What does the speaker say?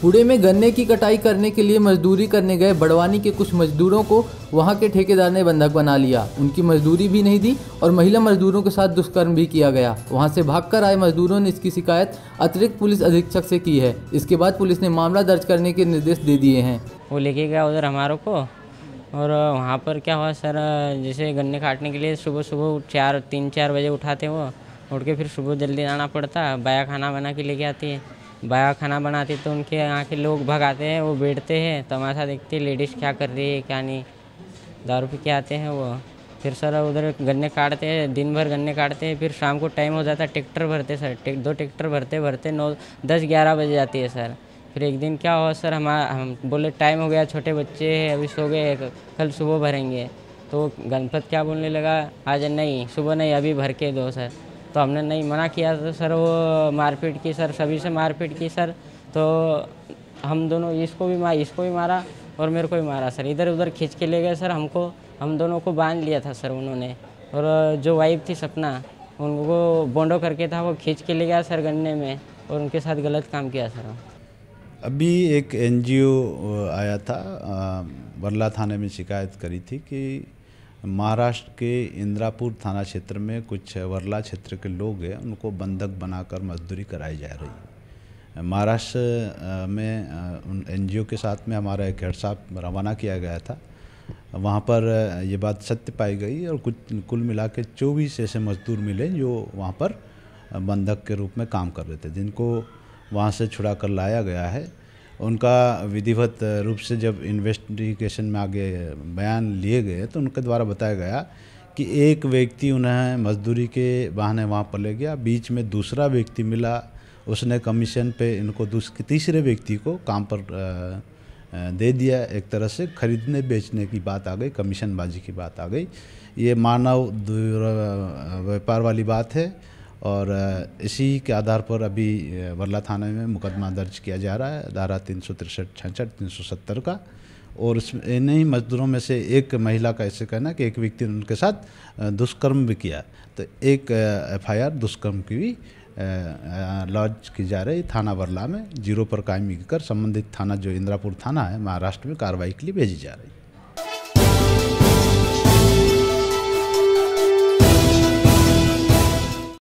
पुणे में गन्ने की कटाई करने के लिए मजदूरी करने गए बड़वानी के कुछ मजदूरों को वहां के ठेकेदार ने बंधक बना लिया उनकी मजदूरी भी नहीं दी और महिला मजदूरों के साथ दुष्कर्म भी किया गया वहां से भागकर आए मजदूरों ने इसकी शिकायत अतिरिक्त पुलिस अधीक्षक से की है इसके बाद पुलिस ने मामला दर्ज करने के निर्देश दे दिए हैं वो लेके गया उधर हमारों को और वहाँ पर क्या हुआ सर जैसे गन्ने काटने के लिए सुबह सुबह चार तीन चार बजे उठाते वो उठ के फिर सुबह जल्दी आना पड़ता बाया खाना बना के लेके आती है बाया खाना बनाते तो उनके यहाँ के लोग भगाते हैं वो बैठते हैं तमाशा देखते लेडीज़ क्या कर रही है क्या नहीं दारू पी के आते हैं वो फिर सर उधर गन्ने काटते हैं दिन भर गन्ने काटते हैं फिर शाम को टाइम हो जाता है ट्रैक्टर भरते सर टेक, दो ट्रैक्टर भरते भरते नौ दस ग्यारह बजे जाती है सर फिर एक दिन क्या हुआ सर हमारा हम बोले टाइम हो गया छोटे बच्चे हैं अभी सो गए कल सुबह भरेंगे तो गणपत क्या बोलने लगा आज नहीं सुबह नहीं अभी भर के दो सर तो हमने नहीं मना किया तो सर वो मारपीट की सर सभी से मारपीट की सर तो हम दोनों इसको भी मार इसको भी मारा और मेरे को भी मारा सर इधर उधर खींच के ले गए सर हमको हम दोनों को बांध लिया था सर उन्होंने और जो वाइफ थी सपना उनको बोंडो करके था वो खींच के ले गया सर गन्ने में और उनके साथ गलत काम किया सर अभी एक एनजीओ आया था बरला थाने में शिकायत करी थी कि महाराष्ट्र के इंदिरापुर थाना क्षेत्र में कुछ वरला क्षेत्र के लोग हैं उनको बंधक बनाकर मजदूरी कराई जा रही है महाराष्ट्र में उन एन के साथ में हमारा एक हेड साहब रवाना किया गया था वहाँ पर ये बात सत्य पाई गई और कुछ कुल मिला के चौबीस ऐसे मजदूर मिले जो वहाँ पर बंधक के रूप में काम कर रहे थे जिनको वहाँ से छुड़ा कर लाया गया है उनका विधिवत रूप से जब इन्वेस्टिगेशन में आगे बयान लिए गए तो उनके द्वारा बताया गया कि एक व्यक्ति उन्हें मजदूरी के बहाने वहाँ पर ले गया बीच में दूसरा व्यक्ति मिला उसने कमीशन पे इनको दूसरे तीसरे व्यक्ति को काम पर दे दिया एक तरह से खरीदने बेचने की बात आ गई कमीशनबाजी की बात आ गई ये मानव व्यापार वाली बात है और इसी के आधार पर अभी वरला थाने में मुकदमा दर्ज किया जा रहा है धारा तीन सौ तिरसठ छठ तीन सौ सत्तर का और इस इन्हीं मजदूरों में से एक महिला का ऐसे कहना कि एक व्यक्ति ने उनके साथ दुष्कर्म भी किया तो एक एफआईआर दुष्कर्म की भी लॉन्च की जा रही थाना बरला में जीरो पर कायम कर संबंधित थाना जो इंदिरापुर थाना है महाराष्ट्र में कार्रवाई के लिए भेजी जा रही है